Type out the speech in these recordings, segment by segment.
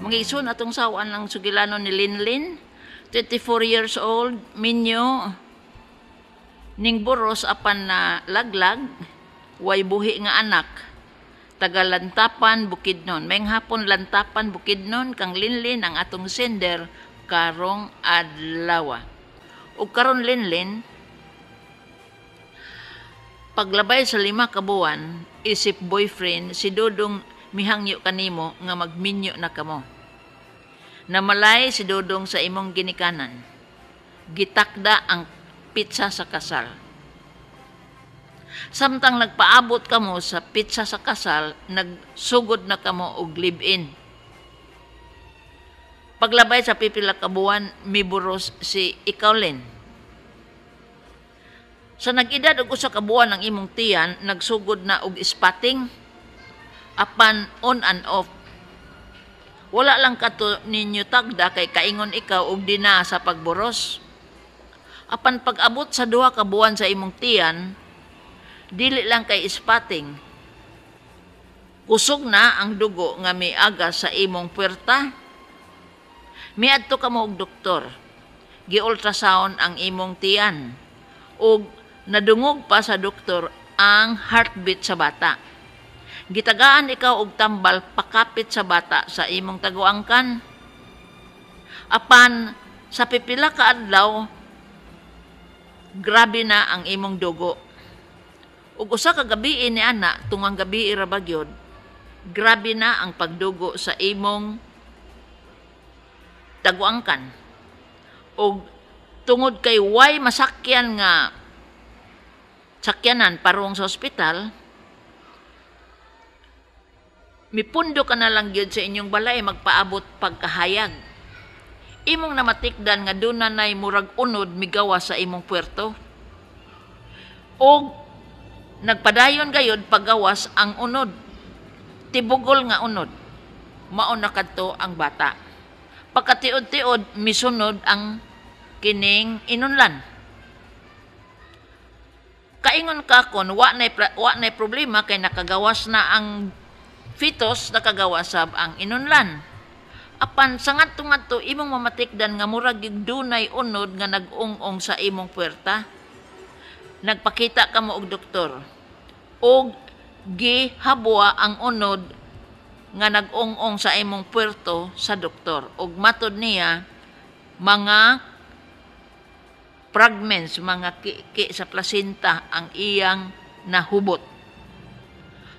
Mangison atong sawan ng sugilano ni Linlin, 24 years old, minyo, ning boros apan na laglag, way buhi nga anak, taga Lantapan, nun. May hapon Lantapan, bukid nun, kang Linlin ang atong sender, karong adlawa. O karon Linlin, paglabay sa lima kabuan, isip boyfriend, si Dudong mihangyo kanimo nga magminyo na kamo. Namalay si Dudong sa imong ginikanan. Gitakda ang pizza sa kasal. Samtang nagpaabot kamo sa pizza sa kasal, nagsugod na kamo og live-in. Paglabay sa pipila ka buwan, miburos si Ikawlin. Sa nag-edad og usa ka buwan ang imong tiyan, nagsugod na og spotting apan on and off wala lang kato ninyo tagda kay kaingon ikaw og dina sa pagboros apan pag-abot sa duha ka buwan sa imong tiyan dili lang kay ispating kusog na ang dugo nga miaga sa imong puerta miadto ka mo og doktor gi-ultrasound ang imong tiyan ug nadungog pa sa doktor ang heartbeat sa bata Gitagaan ikaw og tambal pakapit sa bata sa imong taguangkan. Apan sa pipila ka adlaw grabe na ang imong dugo. Ug usa ka gabi ni ana tungang gabi ra bagyod. Grabe na ang pagdugo sa imong taguangkan. Og tungod kay way masakyan nga sakyanan parong sa ospital, mipundo ka na lang gyud sa inyong balay magpaabot pagkahayag imong namatikdan nga duna nay murag unod migawa sa imong puerto og nagpadayon gayud paggawas ang unod tibugol nga unod mao na kadto ang bata pagkatiod-tiod misunod ang kining inunlan kaingon ka kon wa nay wa nay problema kay nakagawas na ang fetus nakagawa sab ang inunlan. Apan sa ngadto ngadto imong mamatikdan nga murag dunay unod nga nagungong sa imong puerta. Nagpakita ka mo og doktor. Og gihabwa ang unod nga nagungong sa imong puerto sa doktor. Og matod niya mga fragments, mga ki, ki sa placenta ang iyang nahubot.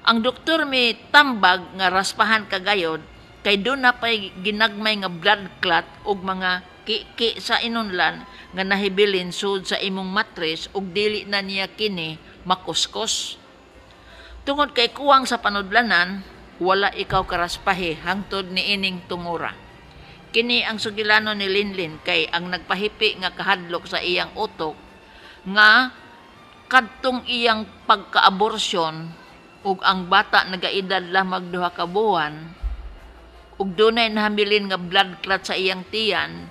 Ang doktor may tambag nga raspahan kagayod kay doon na pay ginagmay nga blood clot og mga kiki sa inunlan nga nahibilin sud sa imong matres ug dili na niya kini makuskos. Tungod kay kuwang sa panudlanan, wala ikaw karaspahi hangtod ni ining tungura. Kini ang sugilano ni Linlin kay ang nagpahipi nga kahadlok sa iyang utok nga kadtong iyang pagkaaborsyon ug ang bata nagaedad lamang duha ka buwan ug dunay nahamilin nga blood clot sa iyang tiyan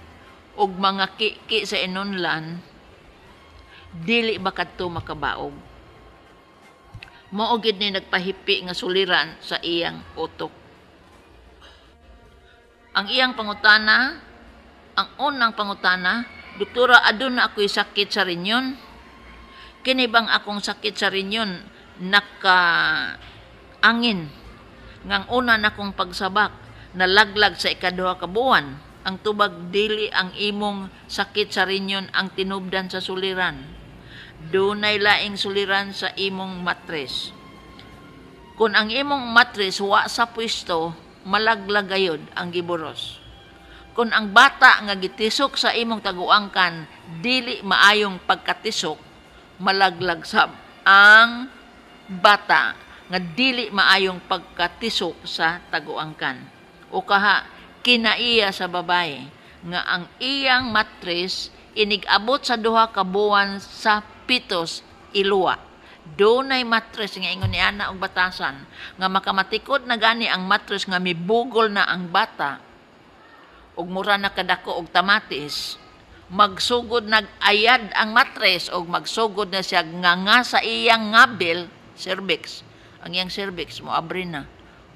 ug mga kiki sa inunlan dili ba kadto makabaog mao gid ni nagpahipi nga suliran sa iyang utok ang iyang pangutana ang unang pangutana doktora aduna ako'y sakit sa rinyon kini bang akong sakit sa rinyon angin ngang una na kong pagsabak nalaglag sa ikaduha ka buwan ang tubag dili ang imong sakit sa rinyon ang tinubdan sa suliran dunay laing suliran sa imong matres kun ang imong matres wa sa pwesto malaglag gayod ang giboros kun ang bata nga gitisok sa imong taguangkan dili maayong pagkatisok malaglag sab ang bata nga dili maayong pagkatisok sa taguangkan o kaha kinaiya sa babae nga ang iyang matres inigabot sa duha ka buwan sa pitos iluwa dunay matres nga ingon ni ana og batasan nga makamatikod na gani ang matres nga mibugol na ang bata og mura na kadako og tamatis magsugod nagayad ang matres og magsugod na siya nga nga sa iyang ngabil cervix. Ang iyang cervix mo abri na.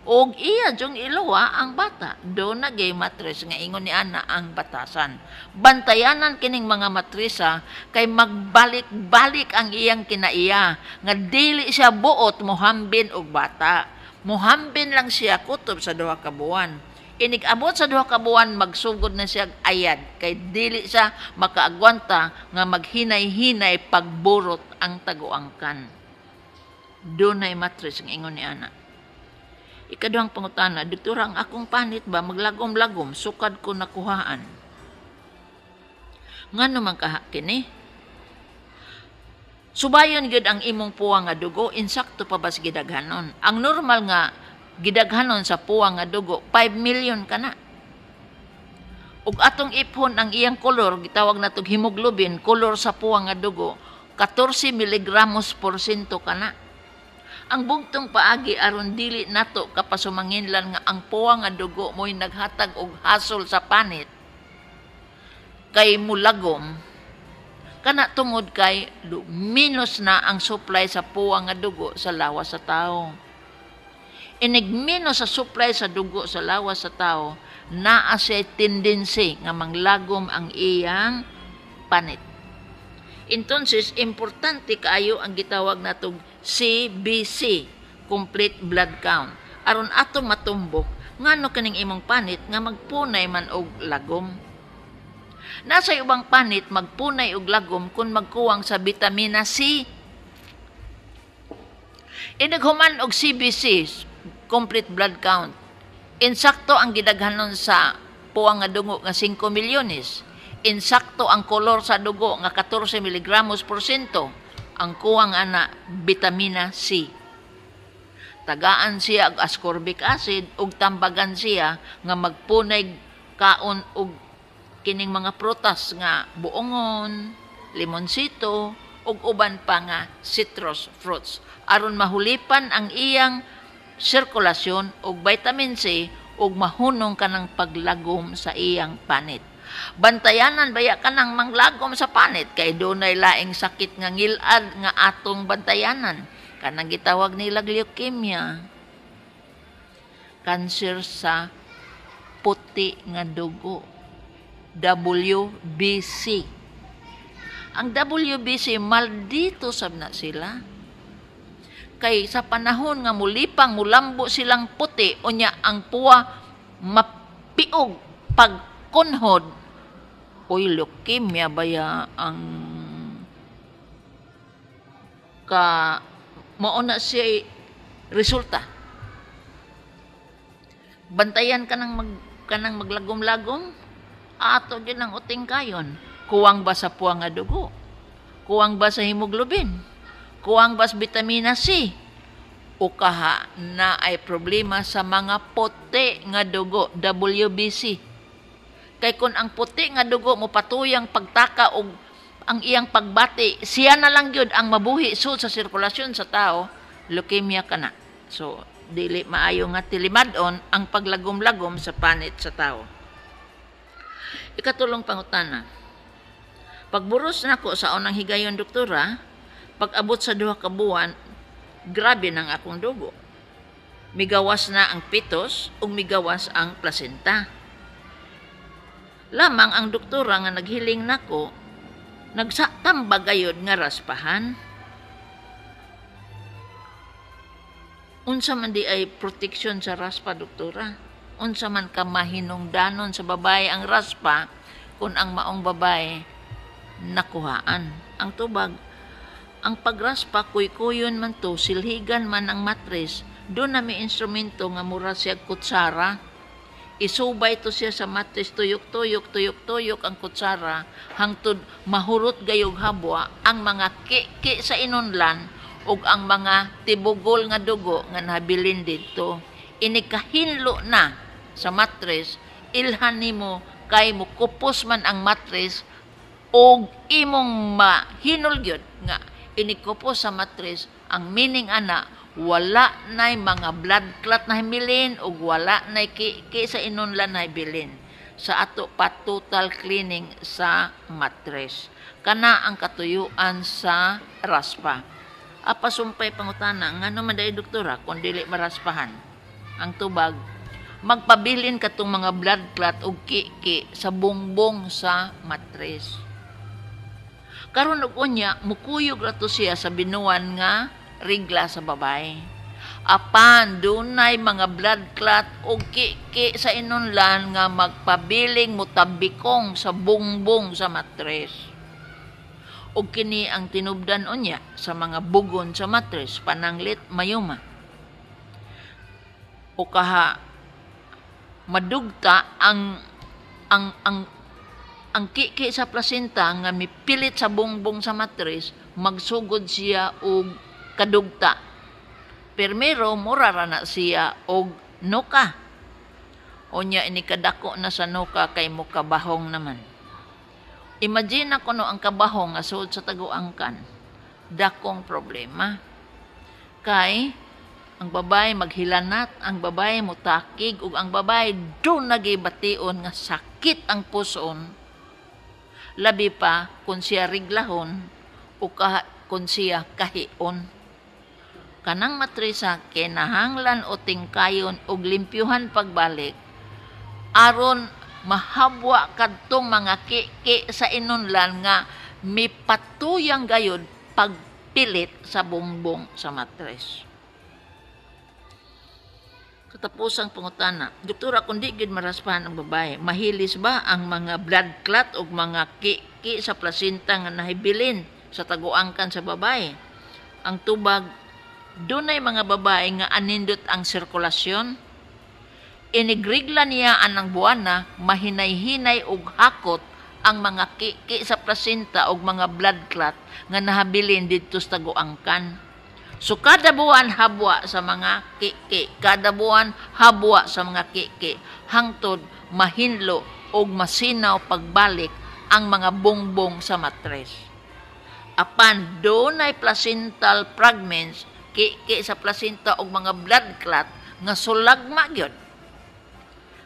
Og iya jong iluwa ang bata. Do na gay matres nga ingon ni ana ang batasan. Bantayanan kining mga matresa kay magbalik-balik ang iyang kinaiya nga dili siya buot mohambin og bata. Mohambin lang siya kutob sa duha ka buwan inigabot sa duha ka buwan magsugod na siya ayad kay dili siya makaagwanta nga maghinay-hinay pagburot ang taguangkan dunay matres ng ingon ni ana. Ikaduhang pangutana, diturang akong panit ba maglagom-lagom sukad ko nakuhaan. Nga man kaha kini? Subayon gid ang imong puwang nga dugo, insakto pa bas gidaghanon. Ang normal nga gidaghanon sa puwang nga dugo, 5 million kana. Ug atong iphon ang iyang kolor, gitawag natog hemoglobin, kolor sa puwang nga dugo, 14 miligramos porsyento kana ang bugtong paagi aron dili nato kapasumanginlan nga ang puwa nga dugo mo'y naghatag og hasol sa panit kay mulagom kana tungod kay minus na ang supply sa puwa nga dugo sa lawas sa tao inig minus sa supply sa dugo sa lawas sa tao naa siya tendency nga manglagom ang iyang panit Entonces, importante kaayo ang gitawag natog CBC, complete blood count. Aron atong matumbok, ngano kaning imong panit nga magpunay man og lagom. Nasa ubang panit magpunay og lagom kung magkuwang sa vitamina C. Inaghuman og CBC, complete blood count. Insakto ang gidaghanon sa puwang nga dugo nga 5 milyones. Insakto ang kolor sa dugo nga 14 mg por ang kuwang ana vitamina C. Tagaan siya og ascorbic acid ug tambagan siya nga magpunay kaon og kining mga prutas nga buongon, limonsito ug uban pa nga citrus fruits aron mahulipan ang iyang sirkulasyon og vitamin C ug mahunong kanang paglagom sa iyang panit. Bantayanan baya ka ng manglagom sa panit, kay dunay laing sakit nga ngilad nga atong bantayanan. Kanang gitawag nila leukemia, cancer sa puti nga dugo, WBC. Ang WBC, maldito sab na sila kay sa panahon nga mulipang mulambo silang puti unya ang puwa mapiog pag kunhod oy leukemia baya ang ka mao na si resulta bantayan ka nang mag kanang maglagom-lagom ato gyud ang uting kayon kuwang ba sa puwang nga dugo kuwang ba sa hemoglobin kuwang ba sa vitamina C o kaha na ay problema sa mga pote nga dugo WBC Kay kun ang puti nga dugo mo patuyang pagtaka og ang iyang pagbati, siya na lang gyud ang mabuhi sud sa sirkulasyon sa tao, leukemia kana. So, dili maayo nga tilimadon ang paglagom-lagom sa panit sa tao. Ikatulong pangutana. Pagburos nako sa unang higayon doktora, pag-abot sa duha ka buwan, grabe nang akong dugo. Migawas na ang pitos ug migawas ang placenta lamang ang doktora nga naghiling nako, nagsaktam ba nga raspahan? Unsa man di ay protection sa raspa, doktora? Unsa man ka mahinungdanon sa babae ang raspa kung ang maong babae nakuhaan. Ang tubag, ang pagraspa kuykuyon man to, silhigan man ang matres, do na may instrumento nga mura siya kutsara, Isubay to siya sa matres, tuyok-tuyok, tuyok-tuyok ang kutsara, hangtod mahurot gayog habwa ang mga kiki sa inunlan ug ang mga tibugol nga dugo nga nabilin didto. Inikahinlo na sa matres, ilhan nimo kay mukupos man ang matres og imong mahinulgyod nga inikupos sa matres ang meaning ana wala nay mga blood clot na himilin o wala nay ki, ki sa inunlan na hibilin sa ato pa total cleaning sa mattress. kana ang katuyuan sa raspa apasumpay pangutana ngano man day doktora kun dili maraspahan ang tubag magpabilin katong mga blood clot og kiki sa bongbong sa mattress. karon og unya mukuyog rato siya sa binuan nga regla sa babae. Apan, dunay mga blood clot o kiki sa inunlan nga magpabiling mutabikong sa bungbong sa matres. O kini ang tinubdan unya sa mga bugon sa matres, pananglit mayuma. O kaha, madugta ang ang ang ang kiki sa placenta nga mipilit sa bungbong sa matres magsugod siya og kadugta. Permero mura na siya og nuka. Unya ini kadako na sa nuka kay mukabahong naman. Imagine ako no ang kabahong nga suod sa taguangkan. Dakong problema. Kay ang babae maghilanat, ang babae mutakig ug ang babae do nagibation nga sakit ang puson. Labi pa kung siya riglahon o kung siya kahion kanang matrisa kinahanglan o tingkayon og limpyuhan pagbalik aron mahabwa kadtong mga kiki sa inunlan nga mipatuyang gayod pagpilit sa bumbong sa matres. Katapos ang pangutana, Doktora, kung di gid maraspahan ang babae, mahilis ba ang mga blood clot o mga kiki sa plasinta nga nahibilin sa taguangkan sa babae? Ang tubag Dunay mga babae nga anindot ang sirkulasyon. Inigrigla niya anang buwana, mahinay-hinay og hakot ang mga kiki sa placenta o mga blood clot nga nahabilin dito sa taguangkan. So kada buwan habwa sa mga kiki, kada buwan habwa sa mga kiki, hangtod mahinlo o masinaw pagbalik ang mga bongbong sa matres. Apan doon ay placental fragments kiki sa placenta og mga blood clot nga sulagma gyud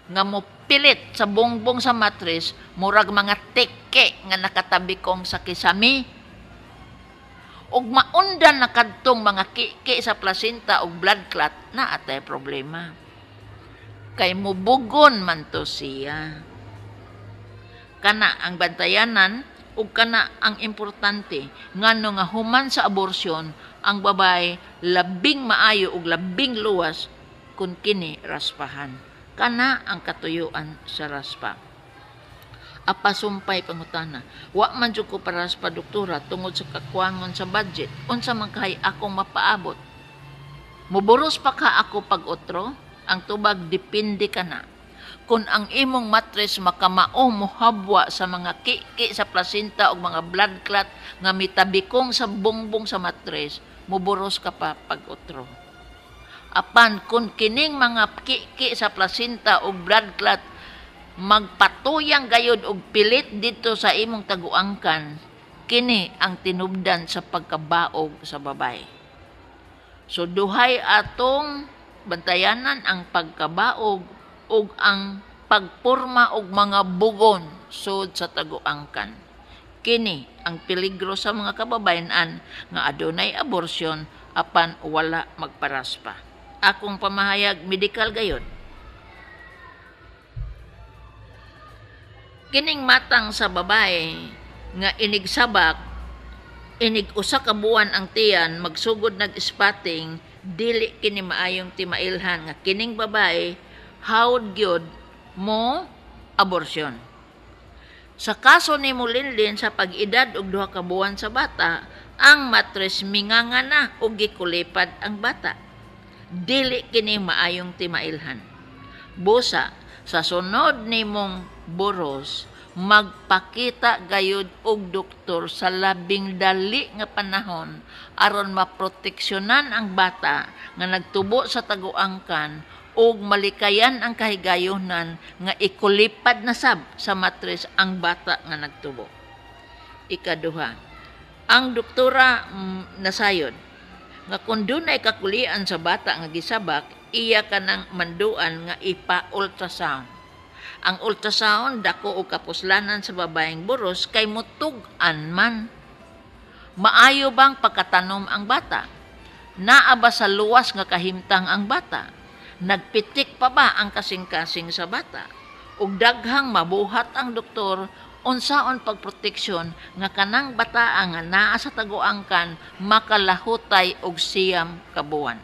nga mo pilit sa bongbong sa matris murag mga teke nga nakatabi kong sa kisami ug maundan na kadtong mga kiki sa placenta og blood clot na atay problema kay mubugon man to siya kana ang bantayanan ug kana ang importante ngano nga human sa aborsyon ang babay labing maayo ug labing luwas kun kini raspahan kana ang katuyuan sa raspa apa sumpay pangutana wa man jud ko para sa doktora tungod sa kakuangon sa budget unsa man kay akong mapaabot muburos pa ka ako pag otro ang tubag depende kana kung ang imong matres makamao mohabwa sa mga kiki sa plasinta o mga blood clot nga mitabikong sa bongbong sa matres, muburos ka pa pag utro. Apan kun kining mga kiki sa placenta o blood clot magpatuyang gayod og pilit dito sa imong taguangkan, kini ang tinubdan sa pagkabaog sa babay. So duhay atong bantayanan ang pagkabaog ug ang pagporma og mga bugon sud sa taguangkan. Kini ang peligro sa mga kababayanan nga adunay aborsyon apan wala magparaspa. Akong pamahayag medical gayon. Kining matang sa babae nga inigsabak inig usa ka buwan ang tiyan magsugod nag spotting dili kini maayong timailhan nga kining babae howd gyud mo aborsyon. Sa kaso ni Mulinlin sa pag-edad og duha ka buwan sa bata, ang matres minganga na og gikulipad ang bata. Dili kini maayong timailhan. Busa, sa sunod ni mong boros, magpakita gayud og doktor sa labing dali nga panahon aron maproteksyonan ang bata nga nagtubo sa taguangkan ug malikayan ang kahigayonan nga ikulipad na sab sa matres ang bata nga nagtubo. Ikaduha, ang doktora mm, nasayod nga kun dunay kakulian sa bata nga gisabak, iya ka kanang manduan nga ipa-ultrasound. Ang ultrasound dako og kapuslanan sa babaeng buros kay mutug-an man. Maayo bang pagkatanom ang bata? Naa sa luwas nga kahimtang ang bata? Nagpitik pa ba ang kasing-kasing sa bata? Ug daghang mabuhat ang doktor unsaon pagproteksyon nga kanang bata ang naa sa taguangkan makalahutay og siyam kabuan.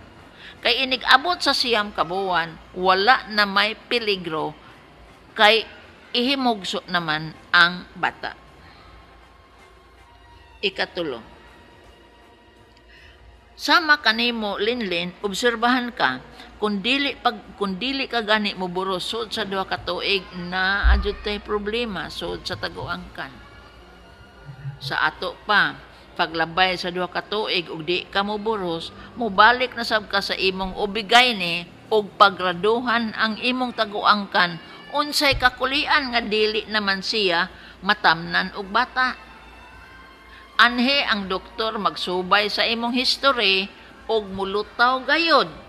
Kay inigabot sa siyam kabuan, wala na may peligro kay ihimugso naman ang bata. Ikatulo. Sama kanimo linlin, obserbahan ka kundili pag kundili ka gani mo buros sud sa duha ka tuig na adjud tay problema sud sa taguangkan sa ato pa paglabay sa duha ka tuig ug di ka mo buros mo balik na sab ka sa imong ubigay ni og pagraduhan ang imong taguangkan unsay kakulian nga dili naman siya matamnan og bata anhe ang doktor magsubay sa imong history og mulutaw gayod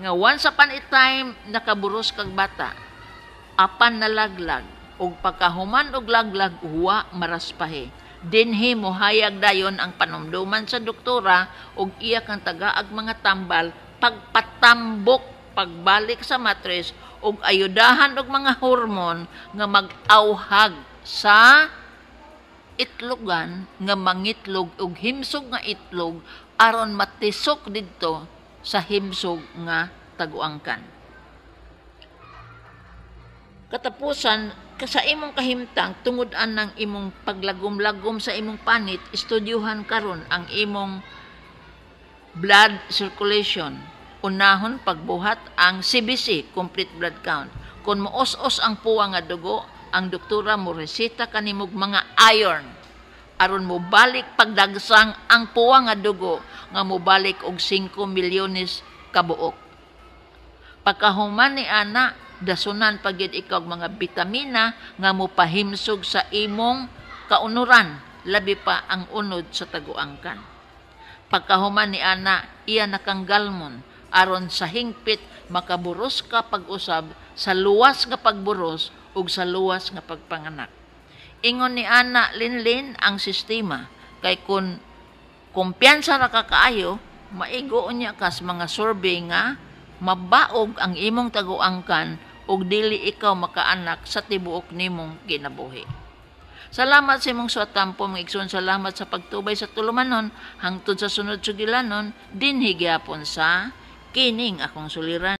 nga once upon a time nakaburos kag bata apan nalaglag og pagkahuman og laglag huwa maraspahi dinhi mohayag dayon ang panumduman sa doktora og iya kang tagaag mga tambal pagpatambok pagbalik sa matres og ayudahan og mga hormon nga mag-awhag sa itlogan nga mangitlog og himsog nga itlog aron matisok didto sa himsog nga taguangkan. Katapusan, sa imong kahimtang tungod-an ng imong paglagom-lagom sa imong panit, istudyuhan karon ang imong blood circulation. Unahon pagbuhat ang CBC, complete blood count. Kung muos-os ang puwa nga dugo, ang doktora mo resita kanimog mga iron aron mo balik pagdagsang ang puwang nga dugo nga mobalik og 5 milyones kabuok. Pagkahuman ni ana dasunan pagid ikaw mga bitamina nga mo pahimsog sa imong kaunuran labi pa ang unod sa taguangkan. Pagkahuman ni ana iya nakanggalmon aron sa hingpit makaburos ka pag-usab sa luwas nga pagburos ug sa luwas nga pagpanganak ingon ni ana linlin ang sistema kay kun kumpiyansa ra ka maigo niya kas mga survey nga mabaog ang imong taguangkan ug dili ikaw makaanak sa tibuok nimong ginabuhi. Salamat sa imong suatampo mga igsoon. Salamat sa pagtubay sa tulumanon hangtod sa sunod sugilanon din gyapon sa kining akong suliran.